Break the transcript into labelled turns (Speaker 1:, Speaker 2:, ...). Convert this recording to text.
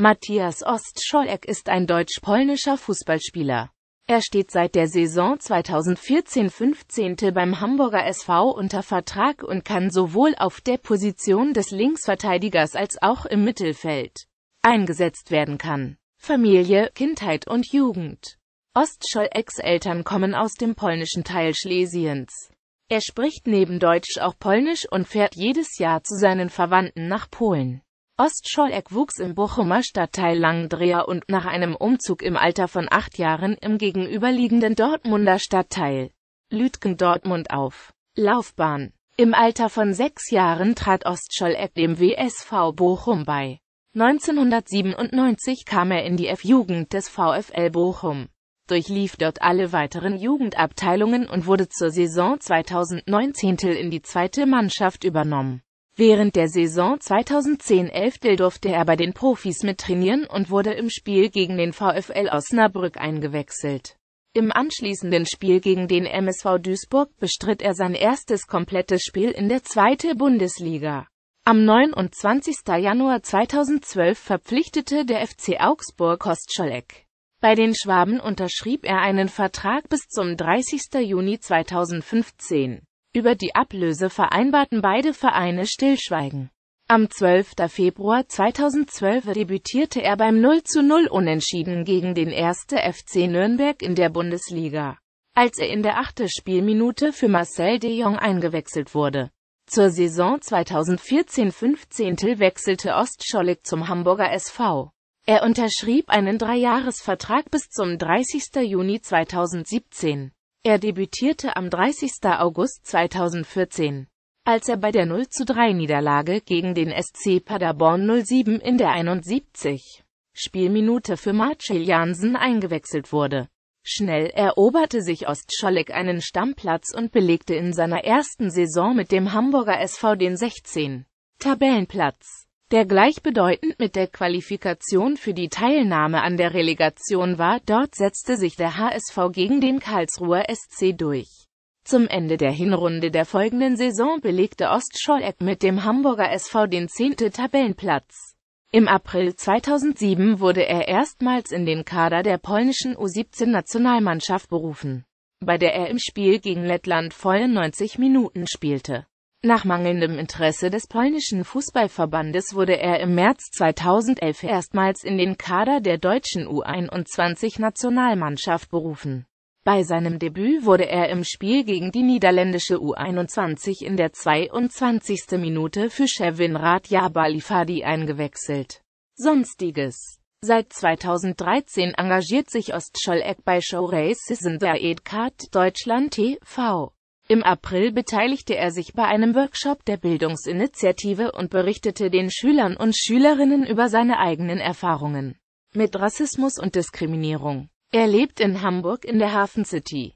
Speaker 1: Matthias Ostscholek ist ein deutsch-polnischer Fußballspieler. Er steht seit der Saison 2014-15 beim Hamburger SV unter Vertrag und kann sowohl auf der Position des Linksverteidigers als auch im Mittelfeld eingesetzt werden kann. Familie, Kindheit und Jugend Ostscholeks Eltern kommen aus dem polnischen Teil Schlesiens. Er spricht neben Deutsch auch Polnisch und fährt jedes Jahr zu seinen Verwandten nach Polen. Ostscholleck wuchs im Bochumer Stadtteil Langendreher und nach einem Umzug im Alter von acht Jahren im gegenüberliegenden Dortmunder Stadtteil Lütgendortmund auf. Laufbahn Im Alter von sechs Jahren trat Ostscholleck dem WSV Bochum bei. 1997 kam er in die F-Jugend des VfL Bochum, durchlief dort alle weiteren Jugendabteilungen und wurde zur Saison 2019 in die zweite Mannschaft übernommen. Während der Saison 2010-11 durfte er bei den Profis mittrainieren und wurde im Spiel gegen den VfL Osnabrück eingewechselt. Im anschließenden Spiel gegen den MSV Duisburg bestritt er sein erstes komplettes Spiel in der zweiten Bundesliga. Am 29. Januar 2012 verpflichtete der FC Augsburg Kostscholek. Bei den Schwaben unterschrieb er einen Vertrag bis zum 30. Juni 2015. Über die Ablöse vereinbarten beide Vereine Stillschweigen. Am 12. Februar 2012 debütierte er beim 0 zu 0 Unentschieden gegen den 1. FC Nürnberg in der Bundesliga, als er in der 8. Spielminute für Marcel de Jong eingewechselt wurde. Zur Saison 2014-15 wechselte Ostschollig zum Hamburger SV. Er unterschrieb einen Dreijahresvertrag bis zum 30. Juni 2017. Er debütierte am 30. August 2014, als er bei der 0-3-Niederlage gegen den SC Paderborn 07 in der 71. Spielminute für Marcel Jansen eingewechselt wurde. Schnell eroberte sich Ostscholek einen Stammplatz und belegte in seiner ersten Saison mit dem Hamburger SV den 16. Tabellenplatz der gleichbedeutend mit der Qualifikation für die Teilnahme an der Relegation war, dort setzte sich der HSV gegen den Karlsruher SC durch. Zum Ende der Hinrunde der folgenden Saison belegte Ostscholleck mit dem Hamburger SV den zehnten Tabellenplatz. Im April 2007 wurde er erstmals in den Kader der polnischen U-17-Nationalmannschaft berufen, bei der er im Spiel gegen Lettland volle 90 Minuten spielte nach mangelndem Interesse des polnischen Fußballverbandes wurde er im März 2011 erstmals in den Kader der deutschen U21-Nationalmannschaft berufen. Bei seinem Debüt wurde er im Spiel gegen die niederländische U21 in der 22. Minute für Chevin Radjabalifadi eingewechselt. Sonstiges Seit 2013 engagiert sich Ostscholleck bei Showrace Sissendaed Kart Deutschland TV. Im April beteiligte er sich bei einem Workshop der Bildungsinitiative und berichtete den Schülern und Schülerinnen über seine eigenen Erfahrungen mit Rassismus und Diskriminierung. Er lebt in Hamburg in der Hafen City.